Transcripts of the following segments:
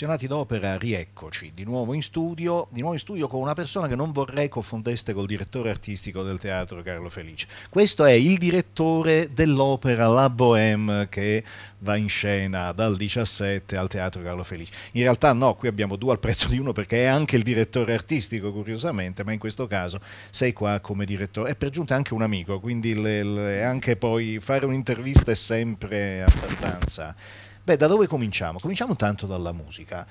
appassionati d'opera, rieccoci di nuovo in studio, di nuovo in studio con una persona che non vorrei confondeste col direttore artistico del teatro Carlo Felice. Questo è il direttore dell'opera La Bohème che va in scena dal 17 al teatro Carlo Felice. In realtà no, qui abbiamo due al prezzo di uno perché è anche il direttore artistico curiosamente, ma in questo caso sei qua come direttore. e per giunta anche un amico, quindi le, le, anche poi fare un'intervista è sempre abbastanza Beh, da dove cominciamo? Cominciamo tanto dalla musica.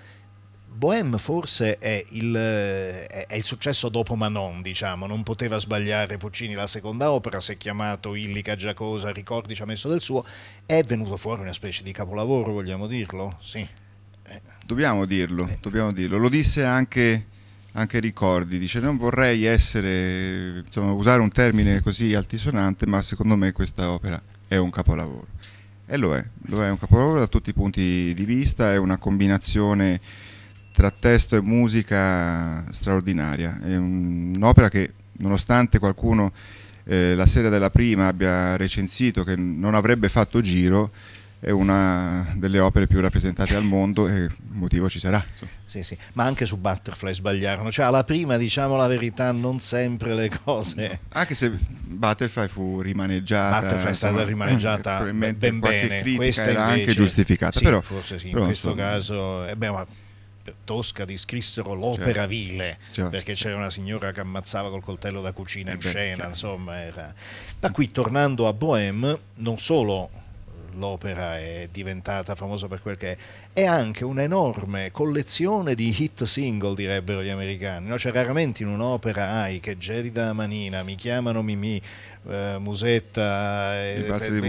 Bohème forse è il, eh, è il, successo dopo Manon, diciamo, non poteva sbagliare Puccini la seconda opera, si è chiamato Illica Giacosa, Ricordi ci ha messo del suo, è venuto fuori una specie di capolavoro, vogliamo dirlo? Sì. Eh, dobbiamo dirlo, eh. dobbiamo dirlo. Lo disse anche, anche, Ricordi, dice non vorrei essere, insomma, usare un termine così altisonante, ma secondo me questa opera è un capolavoro. E lo è, lo è un capolavoro da tutti i punti di vista, è una combinazione tra testo e musica straordinaria, è un'opera che nonostante qualcuno eh, la sera della prima abbia recensito che non avrebbe fatto giro, è una delle opere più rappresentate al mondo e motivo ci sarà. Sì, sì, ma anche su Butterfly sbagliarono, cioè alla prima diciamo la verità, non sempre le cose. Anche se Butterfly fu rimaneggiata. Butterfly è stata rimaneggiata eh, ben bene, questa era invece, anche giustificata, sì, però forse sì, però in questo insomma, caso eh beh, ma Tosca descrissero l'opera certo, vile certo, perché c'era una signora che ammazzava col coltello da cucina eh in beh, scena, certo. insomma era. Da qui tornando a Bohème, non solo l'opera è diventata famosa per quel che è, è anche un'enorme collezione di hit single, direbbero gli americani. No? Cioè, raramente in un'opera hai che gelida Manina, Mi chiamano Mimi, eh, Musetta, eh, il balzo di, di,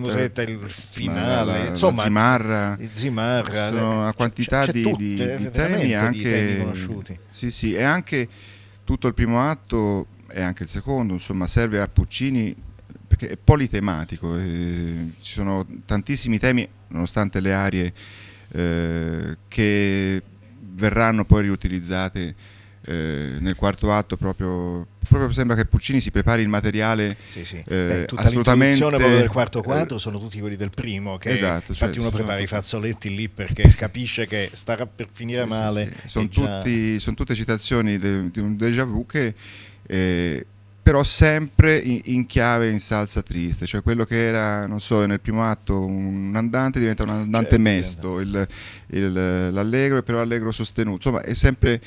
Musetta, il finale, la, insomma, Zimarra, Zimarra sono eh, una quantità di, di, di temi anche di temi conosciuti. Sì, sì, e anche tutto il primo atto e anche il secondo, insomma, serve a Puccini che è politematico, eh, ci sono tantissimi temi, nonostante le aree eh, che verranno poi riutilizzate eh, nel quarto atto proprio, proprio, sembra che Puccini si prepari il materiale sì, sì. Eh, Beh, assolutamente proprio del quarto eh, quadro sono tutti quelli del primo che esatto, cioè, infatti cioè, uno prepara sono... i fazzoletti lì perché capisce che starà per finire sì, male sì, sì. Sono, già... tutti, sono, tutte citazioni di un déjà vu che eh, però sempre in, chiave in salsa triste, cioè quello che era, non so, nel primo atto un andante diventa un andante certo, mesto, il, il, l'allegro è però allegro sostenuto, insomma è sempre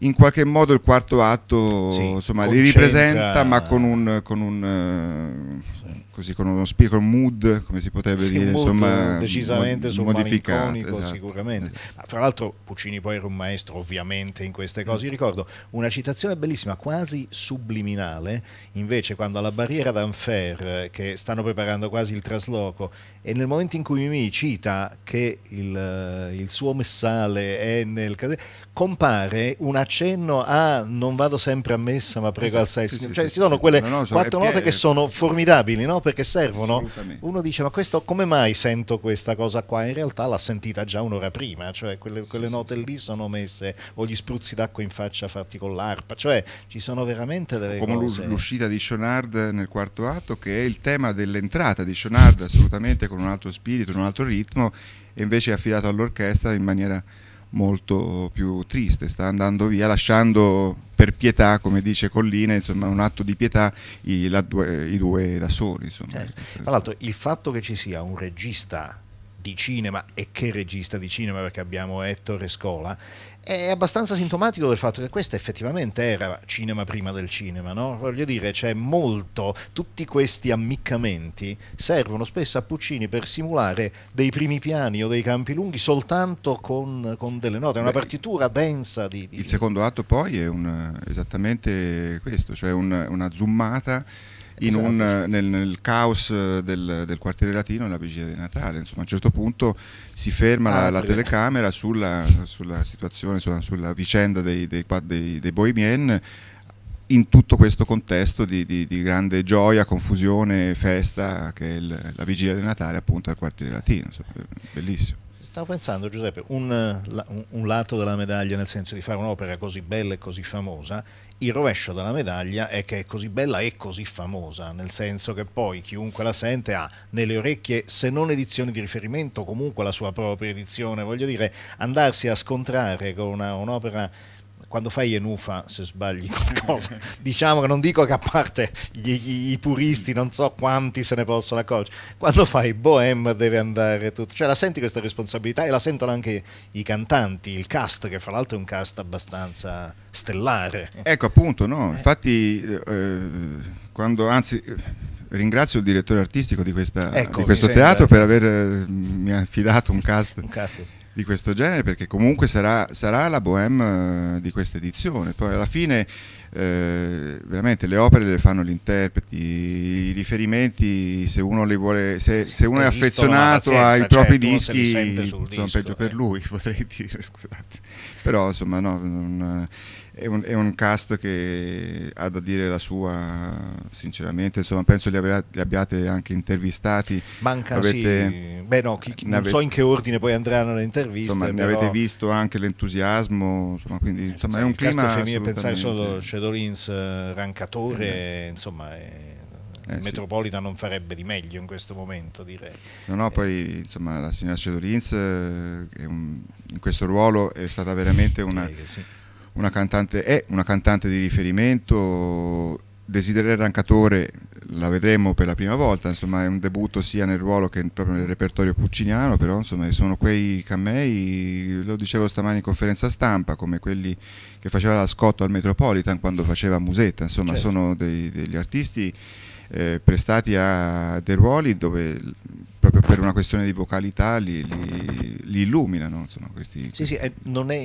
in qualche modo il quarto atto sì, insomma, li ripresenta ma con un... Con un eh, sì così con uno spirito, con mood, come si potrebbe sì, dire, insomma, decisamente mod- modificato, esatto. sicuramente. Ma fra l'altro Puccini poi era un maestro ovviamente in queste cose. Io ricordo una citazione bellissima, quasi subliminale, invece quando alla barriera d'Anfer, eh, che stanno preparando quasi il trasloco, e nel momento in cui Mimì cita che il, eh, il suo messale è nel casello, compare un accenno a non vado sempre a messa ma prego esatto, al sesso. Sì, cioè sì, ci sono quelle no, no, quattro note che sono formidabili, no? perché servono, uno dice ma questo come mai sento questa cosa qua? In realtà l'ha sentita già un'ora prima, cioè quelle, quelle note lì sono messe o gli spruzzi d'acqua in faccia fatti con l'arpa, cioè ci sono veramente delle come cose. Come l'uscita di Schonard nel quarto atto che è il tema dell'entrata di Schonard assolutamente con un altro spirito, un altro ritmo e invece è affidato all'orchestra in maniera molto più triste, sta andando via lasciando per pietà, come dice Collina, insomma, un atto di pietà, i, la, i due da soli. Insomma. Certo. Tra l'altro il fatto che ci sia un regista di cinema e che regista di cinema perché abbiamo Ettore Scola, è abbastanza sintomatico del fatto che questo effettivamente era cinema prima del cinema, no? Voglio dire, c'è molto, tutti questi ammiccamenti servono spesso a Puccini per simulare dei primi piani o dei campi lunghi soltanto con, con delle note, è una partitura densa di, di, Il secondo atto poi è un, esattamente questo, cioè un, una zoomata esatto. un, nel, nel, caos del, del, quartiere latino alla vigilia di Natale. Insomma, a un certo punto si ferma la, ah, la telecamera sulla, sulla, situazione, sulla, sulla vicenda dei, dei, dei, dei Bohemian in tutto questo contesto di, di, di, grande gioia, confusione, festa che è il, la vigilia di Natale appunto al quartiere latino, bellissimo. Stavo pensando, Giuseppe, un, un, lato della medaglia nel senso di fare un'opera così bella e così famosa, il rovescio della medaglia è che è così bella e così famosa, nel senso che poi chiunque la sente ha nelle orecchie, se non edizioni di riferimento, comunque la sua propria edizione, voglio dire, andarsi a scontrare con un'opera quando fai Enufa, se sbagli qualcosa, diciamo che non dico che a parte gli, i puristi, non so quanti se ne possono accorgere, quando fai Bohem deve andare tutto, cioè la senti questa responsabilità e la sentono anche i cantanti, il cast, che fra l'altro è un cast abbastanza stellare. Ecco appunto, no? infatti eh, eh quando, anzi ringrazio il direttore artistico di, questa, ecco, di questo teatro sembra. per avermi eh, affidato un cast. Un cast di questo genere perché comunque sarà, sarà la bohème eh, di questa edizione. Poi alla fine eh, veramente le opere le fanno gli interpreti, i riferimenti se uno, vuole, se, se uno è affezionato ai cioè, propri dischi sono disco, peggio eh. per lui, potrei dire, scusate. Però insomma no, non, è un, è un, cast che ha da dire la sua, sinceramente, insomma, penso li, avrà, li abbiate anche intervistati. Manca avete, sì. Beh, no, chi, non avete, so in che ordine poi andranno le interviste. Insomma, però... ne avete visto anche l'entusiasmo, insomma, quindi eh, insomma, sì, è un clima femminile, pensare solo Shadowlins eh, Rancatore, eh, insomma, è... Eh, Metropolitan sì. non farebbe di meglio in questo momento, direi. No, no, eh. poi insomma, la signora Cedolins eh, in questo ruolo è stata veramente una, sì, sì una cantante, è una cantante di riferimento, Desiderio Arrancatore, la vedremo per la prima volta, insomma è un debutto sia nel ruolo che proprio nel repertorio pucciniano, però insomma sono quei cammei, lo dicevo stamani in conferenza stampa, come quelli che faceva la Scotto al Metropolitan quando faceva Musetta, insomma certo. sono dei, degli artisti eh, prestati a dei ruoli dove proprio per una questione di vocalità li, li, li illuminano. Insomma, questi, sì, questi... sì, è,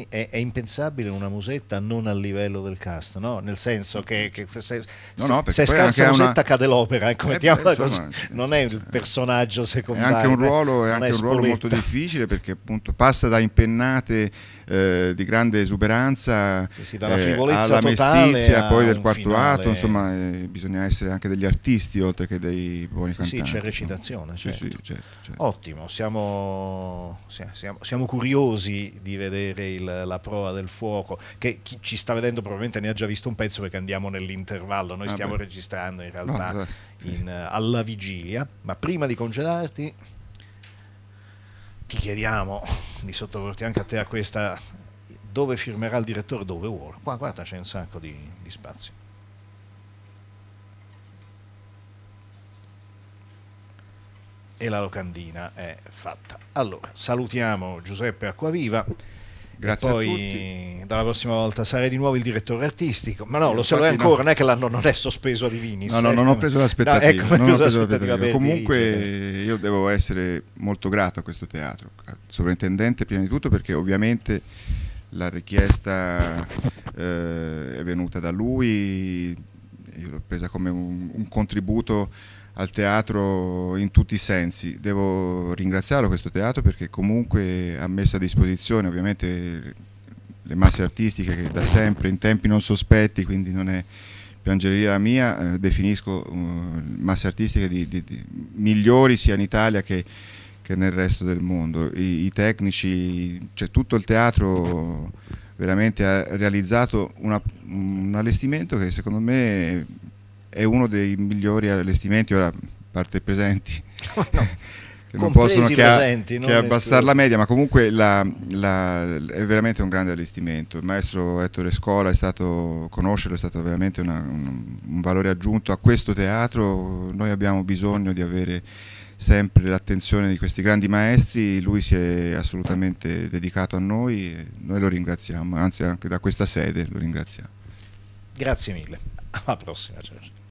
è, è, impensabile una musetta non a livello del cast, no? nel senso che, che se, no, no, se, se musetta una, cade l'opera all'opera, ecco, eh, insomma, così. non è il personaggio secondario. È anche un ruolo, anche un ruolo molto difficile perché appunto passa da impennate eh, di grande esuberanza sì, sì, dalla eh, alla mestizia, poi del quarto finale... atto, insomma eh, bisogna essere anche degli artisti oltre che dei buoni cantanti. Sì, c'è recitazione, certo. Certo, certo. Ottimo, siamo siamo, siamo, curiosi di vedere il, la prova del fuoco, che chi ci sta vedendo probabilmente ne ha già visto un pezzo perché andiamo nell'intervallo, noi ah stiamo beh. registrando in realtà no, in, eh, alla vigilia, ma prima di congedarti ti chiediamo di sottoporti anche a te a questa dove firmerà il direttore, dove vuole. Qua guarda c'è un sacco di, di spazio. e la locandina è fatta. Allora, salutiamo Giuseppe Acquaviva. Grazie poi, a tutti. dalla prossima volta sarà di nuovo il direttore artistico. Ma no, lo Infatti ancora, no. non è che l'hanno non è sospeso a Divinis. No, no, eh, non ho preso l'aspettativa. No, ecco, non preso preso l'aspettativa. l'aspettativa. Comunque eh. io devo essere molto grato a questo teatro, al sovrintendente prima di tutto perché ovviamente la richiesta eh, è venuta da lui io l'ho presa come un, un contributo al teatro in tutti i sensi. Devo ringraziarlo questo teatro perché comunque ha messo a disposizione ovviamente le masse artistiche che da sempre in tempi non sospetti, quindi non è piangeria la mia, eh, definisco uh, masse artistiche di, di, di, migliori sia in Italia che, che nel resto del mondo. I, i tecnici, cioè tutto il teatro veramente ha realizzato una, un allestimento che secondo me è uno dei migliori allestimenti, ora parte presenti. no. non possono che, presenti, che abbassare la media, ma comunque la, la, è veramente un grande allestimento. Il maestro Ettore Scola è stato, conoscerlo è stato veramente una, un, un valore aggiunto a questo teatro. Noi abbiamo bisogno di avere sempre l'attenzione di questi grandi maestri, lui si è assolutamente dedicato a noi, e noi lo ringraziamo, anzi anche da questa sede lo ringraziamo. Grazie mille, alla prossima Giorgio.